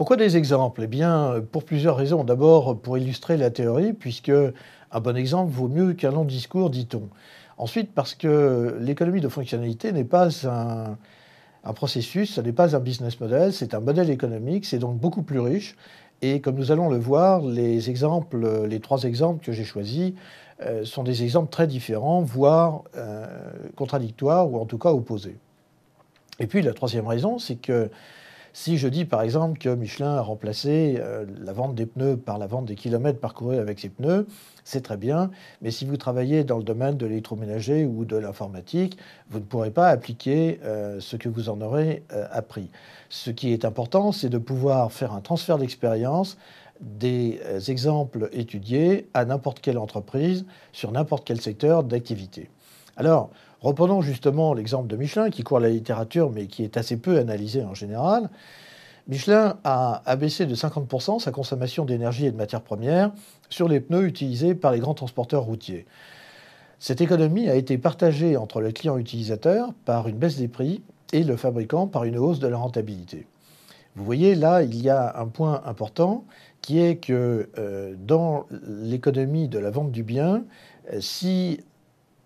Pourquoi des exemples Eh bien, pour plusieurs raisons. D'abord, pour illustrer la théorie, puisque un bon exemple vaut mieux qu'un long discours, dit-on. Ensuite, parce que l'économie de fonctionnalité n'est pas un, processus, ce n'est pas un business model, c'est un modèle économique, c'est donc beaucoup plus riche. Et comme nous allons le voir, les exemples, les trois exemples que j'ai choisis euh, sont des exemples très différents, voire euh, contradictoires ou en tout cas opposés. Et puis la troisième raison, c'est que si je dis par exemple que Michelin a remplacé euh, la vente des pneus par la vente des kilomètres parcourus avec ses pneus, c'est très bien, mais si vous travaillez dans le domaine de l'électroménager ou de l'informatique, vous ne pourrez pas appliquer euh, ce que vous en aurez euh, appris. Ce qui est important, c'est de pouvoir faire un transfert d'expérience des exemples étudiés à n'importe quelle entreprise, sur n'importe quel secteur d'activité. Alors, Reprenons justement l'exemple de Michelin, qui court la littérature, mais qui est assez peu analysé en général. Michelin a abaissé de 50% sa consommation d'énergie et de matières premières sur les pneus utilisés par les grands transporteurs routiers. Cette économie a été partagée entre le client utilisateur par une baisse des prix et le fabricant par une hausse de la rentabilité. Vous voyez, là, il y a un point important qui est que euh, dans l'économie de la vente du bien, si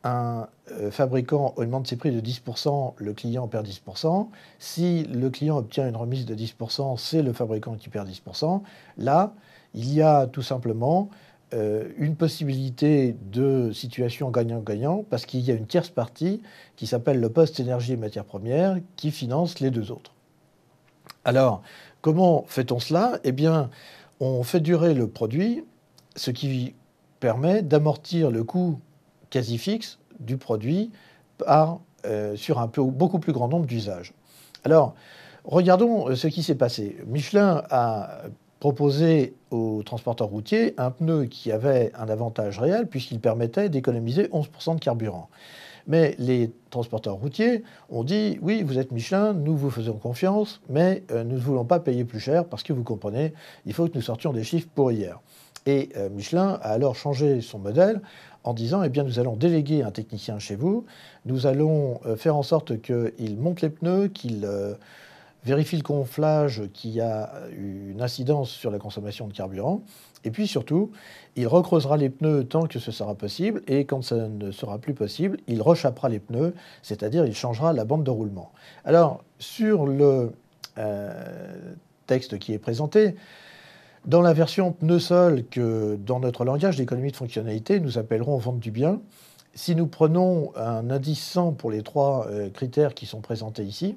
un euh, fabricant augmente ses prix de 10%, le client perd 10%. Si le client obtient une remise de 10%, c'est le fabricant qui perd 10%. Là, il y a tout simplement euh, une possibilité de situation gagnant-gagnant parce qu'il y a une tierce partie qui s'appelle le poste énergie et matières premières qui finance les deux autres. Alors, comment fait-on cela Eh bien, on fait durer le produit, ce qui permet d'amortir le coût quasi fixe du produit euh, sur un beaucoup plus grand nombre d'usages. Alors, regardons euh, ce qui s'est passé. Michelin a proposé aux transporteurs routiers un pneu qui avait un avantage réel puisqu'il permettait d'économiser 11% de carburant. Mais les transporteurs routiers ont dit oui, vous êtes Michelin, nous vous faisons confiance, mais euh, nous ne voulons pas payer plus cher parce que vous comprenez, il faut que nous sortions des chiffres pour hier. Et euh, Michelin a alors changé son modèle en disant, eh bien, nous allons déléguer un technicien chez vous, nous allons euh, faire en sorte qu'il monte les pneus, qu'il euh, vérifie le gonflage qui a une incidence sur la consommation de carburant, et puis surtout, il recreusera les pneus tant que ce sera possible, et quand ça ne sera plus possible, il rechappera les pneus, c'est-à-dire il changera la bande de roulement. Alors, sur le texte qui est présenté, dans la version pneu seul que dans notre langage d'économie de fonctionnalité, nous appellerons vente du bien, si nous prenons un indice 100 pour les trois euh, critères qui sont présentés ici,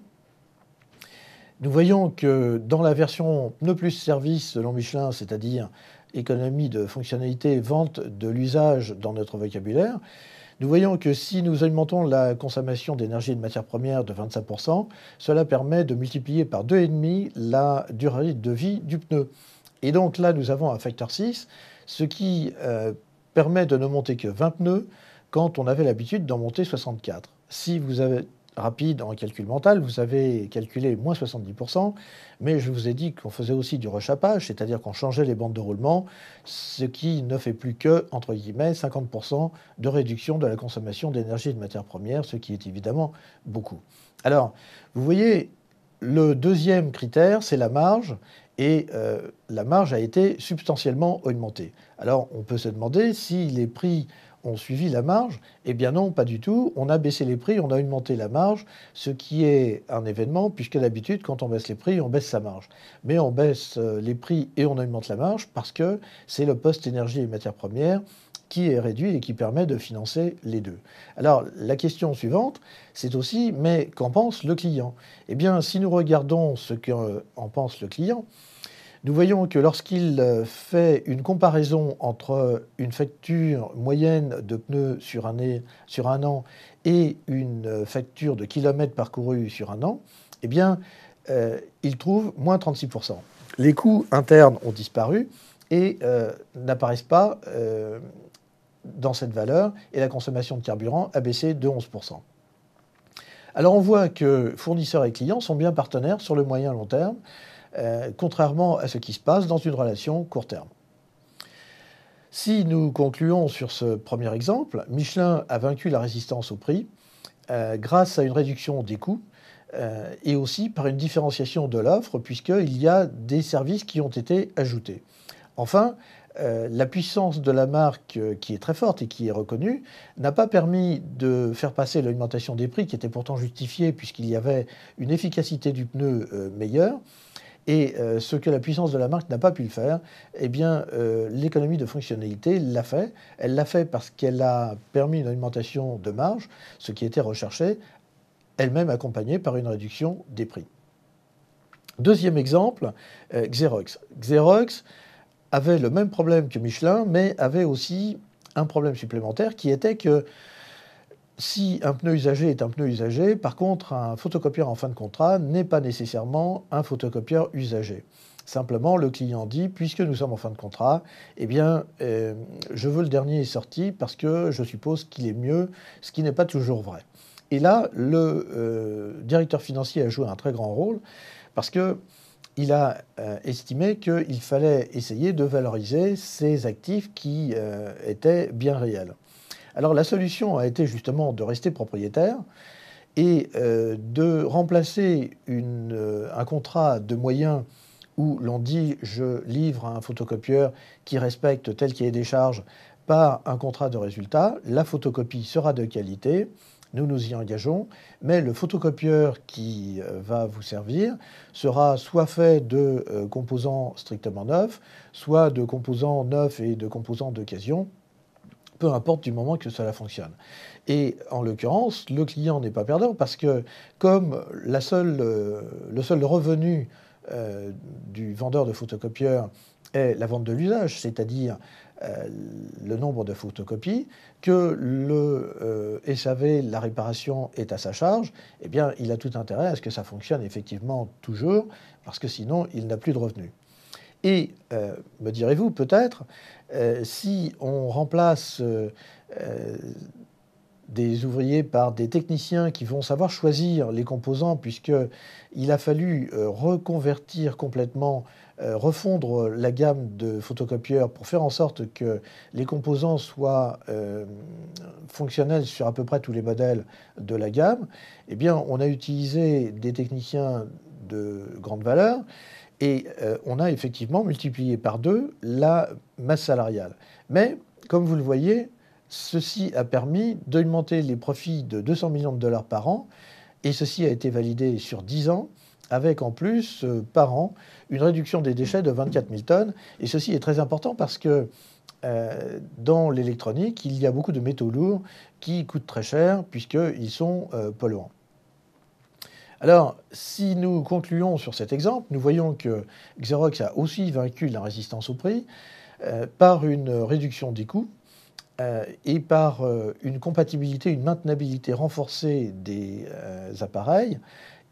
nous voyons que dans la version pneu plus service selon Michelin, c'est-à-dire économie de fonctionnalité, vente de l'usage dans notre vocabulaire, nous voyons que si nous augmentons la consommation d'énergie et de matières premières de 25%, cela permet de multiplier par 2,5 la durée de vie du pneu. Et donc là, nous avons un facteur 6, ce qui euh, permet de ne monter que 20 nœuds quand on avait l'habitude d'en monter 64. Si vous avez rapide en calcul mental, vous avez calculé moins 70%, mais je vous ai dit qu'on faisait aussi du rechappage, c'est-à-dire qu'on changeait les bandes de roulement, ce qui ne fait plus que, entre guillemets, 50% de réduction de la consommation d'énergie et de matières premières, ce qui est évidemment beaucoup. Alors, vous voyez, le deuxième critère, c'est la marge, et euh, la marge a été substantiellement augmentée. Alors on peut se demander si les prix ont suivi la marge. Eh bien non, pas du tout. On a baissé les prix, on a augmenté la marge, ce qui est un événement, puisque d'habitude, quand on baisse les prix, on baisse sa marge. Mais on baisse euh, les prix et on augmente la marge parce que c'est le poste énergie et matières premières qui est réduit et qui permet de financer les deux. Alors la question suivante, c'est aussi, mais qu'en pense le client Eh bien, si nous regardons ce qu'en pense le client, nous voyons que lorsqu'il euh, fait une comparaison entre une facture moyenne de pneus sur un, an et une euh, facture de kilomètres parcourus sur un an, eh bien, euh, il trouve moins 36%. Les coûts internes ont disparu et n'apparaissent pas dans cette valeur et la consommation de carburant a baissé de 11%. Alors on voit que fournisseurs et clients sont bien partenaires sur le moyen long terme. Euh, contrairement à ce qui se passe dans une relation court terme. Si nous concluons sur ce premier exemple, Michelin a vaincu la résistance au prix euh, grâce à une réduction des coûts euh, et aussi par une différenciation de l'offre puisqu'il y a des services qui ont été ajoutés. Enfin, la puissance de la marque, qui est très forte et qui est reconnue, n'a pas permis de faire passer l'augmentation des prix, qui était pourtant justifiée puisqu'il y avait une efficacité du pneu meilleure, et euh, ce que la puissance de la marque n'a pas pu le faire, eh bien, euh, l'économie de fonctionnalité l'a fait. Elle l'a fait parce qu'elle a permis une augmentation de marge, ce qui était recherché, elle-même accompagnée par une réduction des prix. Deuxième exemple, euh, Xerox. Xerox avait le même problème que Michelin, mais avait aussi un problème supplémentaire qui était que si un pneu usagé est un pneu usagé, par contre, un photocopieur en fin de contrat n'est pas nécessairement un photocopieur usagé. Simplement, le client dit, puisque nous sommes en fin de contrat, eh bien, euh, je veux le dernier sorti parce que je suppose qu'il est mieux, ce qui n'est pas toujours vrai. Et là, le euh, directeur financier a joué un très grand rôle parce qu'il a euh, estimé qu'il fallait essayer de valoriser ces actifs qui étaient bien réels. Alors la solution a été justement de rester propriétaire et euh, de remplacer euh, un contrat de moyens où l'on dit je livre un photocopieur qui respecte tel qu'il y est des charges par un contrat de résultat, la photocopie sera de qualité, nous nous y engageons, mais le photocopieur qui euh, va vous servir sera soit fait de composants strictement neufs, soit de composants neufs et de composants d'occasion, peu importe du moment que cela fonctionne. Et en l'occurrence, le client n'est pas perdant parce que comme la seule, euh, le seul revenu euh, du vendeur de photocopieurs est la vente de l'usage, c'est-à-dire euh, le nombre de photocopies, que le SAV, la réparation est à sa charge, eh bien, il a tout intérêt à ce que ça fonctionne effectivement toujours, parce que sinon, il n'a plus de revenus. Et, euh, me direz-vous peut-être, euh, si on remplace euh, des ouvriers par des techniciens qui vont savoir choisir les composants, puisqu'il a fallu reconvertir complètement, refondre la gamme de photocopieurs pour faire en sorte que les composants soient fonctionnels sur à peu près tous les modèles de la gamme, eh bien on a utilisé des techniciens de grande valeur et euh, on a effectivement multiplié par deux la masse salariale. Mais, comme vous le voyez, ceci a permis d'augmenter les profits de 200 millions de dollars par an. Et ceci a été validé sur 10 ans, avec en plus, euh, par an, une réduction des déchets de 24 000 tonnes. Et ceci est très important parce que euh, dans l'électronique, il y a beaucoup de métaux lourds qui coûtent très cher puisqu'ils sont polluants. Alors, si nous concluons sur cet exemple, nous voyons que Xerox a aussi vaincu la résistance au prix euh, par une réduction des coûts euh, et par euh, une compatibilité, une maintenabilité renforcée des appareils.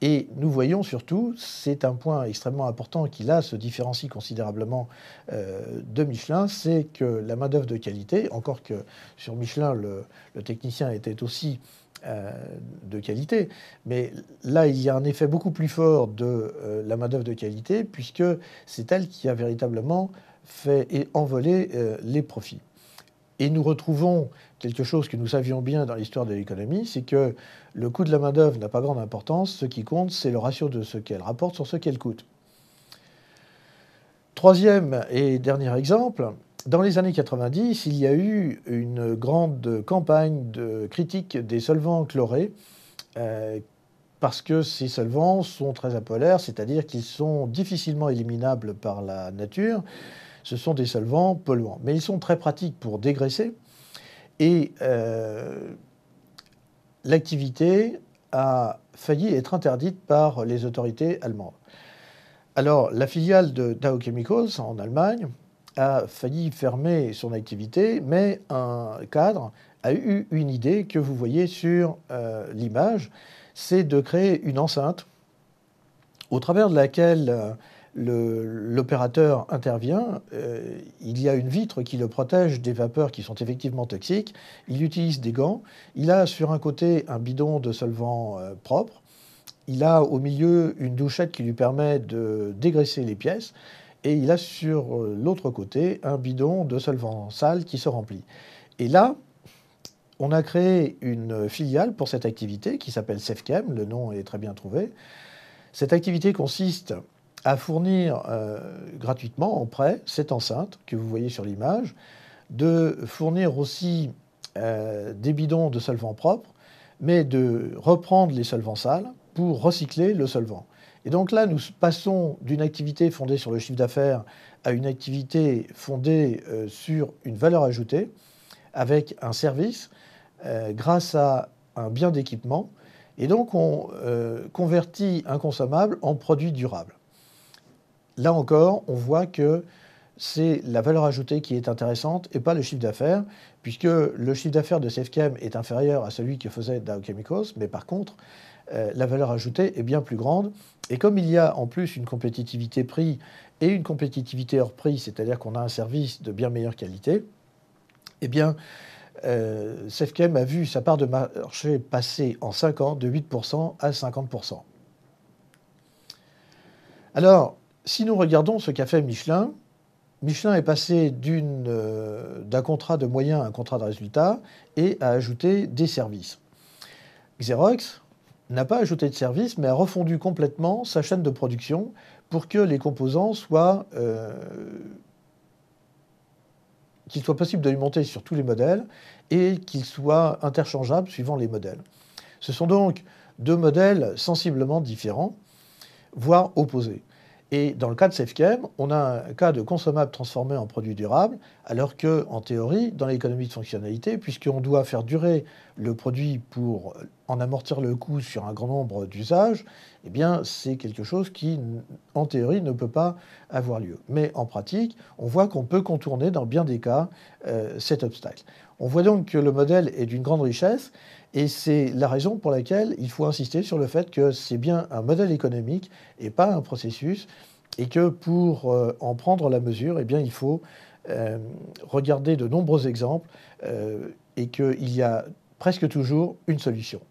Et nous voyons surtout, c'est un point extrêmement important qui là se différencie considérablement de Michelin, c'est que la main-d'œuvre de qualité, encore que sur Michelin, le technicien était aussi euh, de qualité. Mais là, il y a un effet beaucoup plus fort de euh, la main-d'œuvre de qualité, puisque c'est elle qui a véritablement fait et envolé euh, les profits. Et nous retrouvons quelque chose que nous savions bien dans l'histoire de l'économie, c'est que le coût de la main-d'œuvre n'a pas grande importance. Ce qui compte, c'est le ratio de ce qu'elle rapporte sur ce qu'elle coûte. Troisième et dernier exemple, dans les années 90, il y a eu une grande campagne de critique des solvants chlorés euh, parce que ces solvants sont très apolaires, c'est-à-dire qu'ils sont difficilement éliminables par la nature. Ce sont des solvants polluants, mais ils sont très pratiques pour dégraisser. Et euh, l'activité a failli être interdite par les autorités allemandes. Alors, la filiale de Dow Chemicals en Allemagne a failli fermer son activité, mais un cadre a eu une idée que vous voyez sur euh, l'image, c'est de créer une enceinte au travers de laquelle euh, l'opérateur intervient, euh, il y a une vitre qui le protège des vapeurs qui sont effectivement toxiques, il utilise des gants, il a sur un côté un bidon de solvant propre, il a au milieu une douchette qui lui permet de dégraisser les pièces, et il a sur euh, l'autre côté un bidon de solvant sale qui se remplit. Et là, on a créé une filiale pour cette activité qui s'appelle Sefchem, le nom est très bien trouvé. Cette activité consiste à fournir euh, gratuitement en prêt cette enceinte que vous voyez sur l'image, de fournir aussi euh, des bidons de solvant propre, mais de reprendre les solvants sales pour recycler le solvant. Et donc là, nous passons d'une activité fondée sur le chiffre d'affaires à une activité fondée euh, sur une valeur ajoutée avec un service euh, grâce à un bien d'équipement. Et donc on euh, convertit un consommable en produit durable. Là encore, on voit que c'est la valeur ajoutée qui est intéressante et pas le chiffre d'affaires, puisque le chiffre d'affaires de Safechem est inférieur à celui que faisait Dow Chemicals, mais par contre, euh, la valeur ajoutée est bien plus grande. Et comme il y a en plus une compétitivité prix et une compétitivité hors prix, c'est-à-dire qu'on a un service de bien meilleure qualité, eh bien, euh, a vu sa part de marché passer en 5 ans de 8% à 50%. Alors, si nous regardons ce qu'a fait Michelin, Michelin est passé euh, d'un contrat de moyens à un contrat de résultat et a ajouté des services. Xerox, n'a pas ajouté de service, mais a refondu complètement sa chaîne de production pour que les composants soient... Euh, qu'il soit possible d'alimenter sur tous les modèles et qu'ils soient interchangeables suivant les modèles. Ce sont donc deux modèles sensiblement différents, voire opposés. Et dans le cas de Safechem, on a un cas de consommable transformé en produit durable, alors que, en théorie, dans l'économie de fonctionnalité, puisqu'on doit faire durer le produit pour en amortir le coût sur un grand nombre d'usages, eh bien, c'est quelque chose qui, en théorie, ne peut pas avoir lieu. Mais en pratique, on voit qu'on peut contourner, dans bien des cas, euh, cet obstacle. On voit donc que le modèle est d'une grande richesse et c'est la raison pour laquelle il faut insister sur le fait que c'est bien un modèle économique et pas un processus, et que pour euh, en prendre la mesure, eh bien, il faut euh, regarder de nombreux exemples, euh, et qu'il y a presque toujours une solution.